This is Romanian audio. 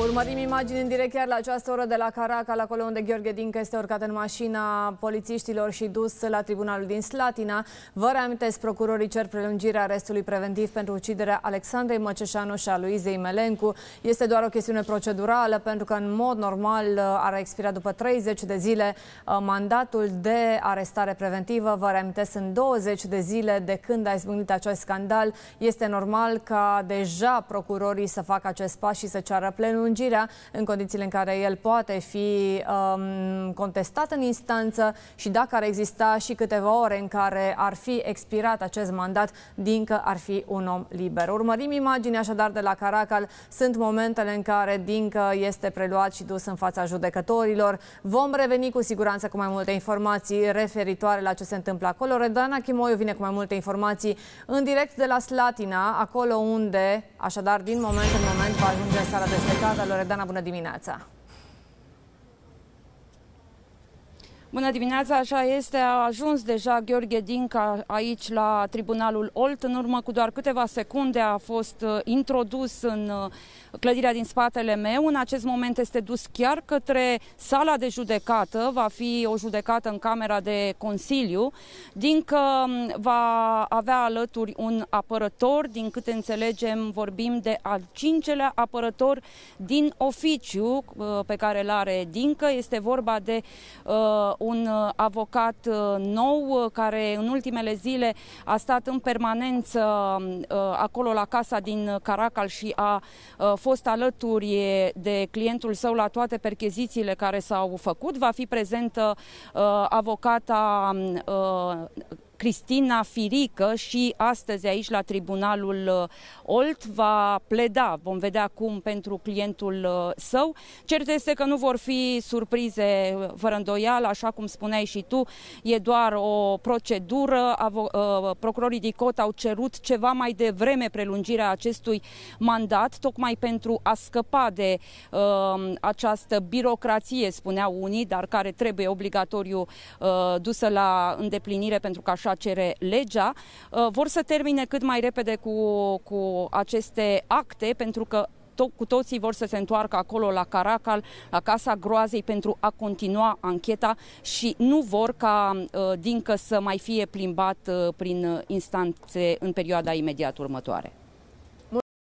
Urmărim imagini în direct chiar la această oră de la Caracal, acolo unde Gheorghe Dincă este urcat în mașina polițiștilor și dus la tribunalul din Slatina. Vă reamintesc, procurorii cer prelungirea arestului preventiv pentru uciderea Alexandrei Măceșanu și a Luizei Melencu. Este doar o chestiune procedurală, pentru că în mod normal ar expira după 30 de zile uh, mandatul de arestare preventivă. Vă reamintesc, în 20 de zile de când a izbucnit acest scandal, este normal ca deja procurorii să facă acest pas și să ceară plenul prelungirea în condițiile în care el poate fi um, contestat în instanță și dacă ar exista și câteva ore în care ar fi expirat acest mandat, din că ar fi un om liber. Urmărim imaginea așadar de la Caracal. Sunt momentele în care Dincă este preluat și dus în fața judecătorilor. Vom reveni cu siguranță cu mai multe informații referitoare la ce se întâmplă acolo. Redana Chimoiu vine cu mai multe informații în direct de la Slatina, acolo unde, așadar, din moment în moment va ajunge sala de spectacol Bună dimineața! Bună dimineața, așa este, a ajuns deja Gheorghe Dinca aici la Tribunalul Olt. În urmă cu doar câteva secunde a fost uh, introdus în uh, clădirea din spatele meu. În acest moment este dus chiar către sala de judecată, va fi o judecată în Camera de Consiliu. Dinca um, va avea alături un apărător, din câte înțelegem vorbim de al cincelea apărător din oficiu uh, pe care îl are Dinca. Este vorba de un uh, avocat uh, nou uh, care în ultimele zile a stat în permanență um, acolo la casa din Caracal și a fost alături de clientul său la toate perchezițiile care s-au făcut. Va fi prezentă avocata um, Cristina Firică și astăzi aici la Tribunalul uh, Olt va pleda, vom vedea acum pentru clientul uh, său. Cert este că nu vor fi surprize uh, fără îndoială, așa cum spuneai și tu, e doar o procedură. Procurorii DICOT au cerut ceva mai devreme prelungirea acestui mandat, tocmai pentru a scăpa de această birocrație, spuneau unii, dar care trebuie obligatoriu dusă la îndeplinire pentru că așa așa cere legea, uh, vor să termine cât mai repede cu, cu aceste acte, pentru că to- cu toții vor să se întoarcă acolo la Caracal, la Casa Groazei, pentru a continua ancheta și nu vor ca uh, Dincă să mai fie plimbat uh, prin instanțe în perioada imediat următoare.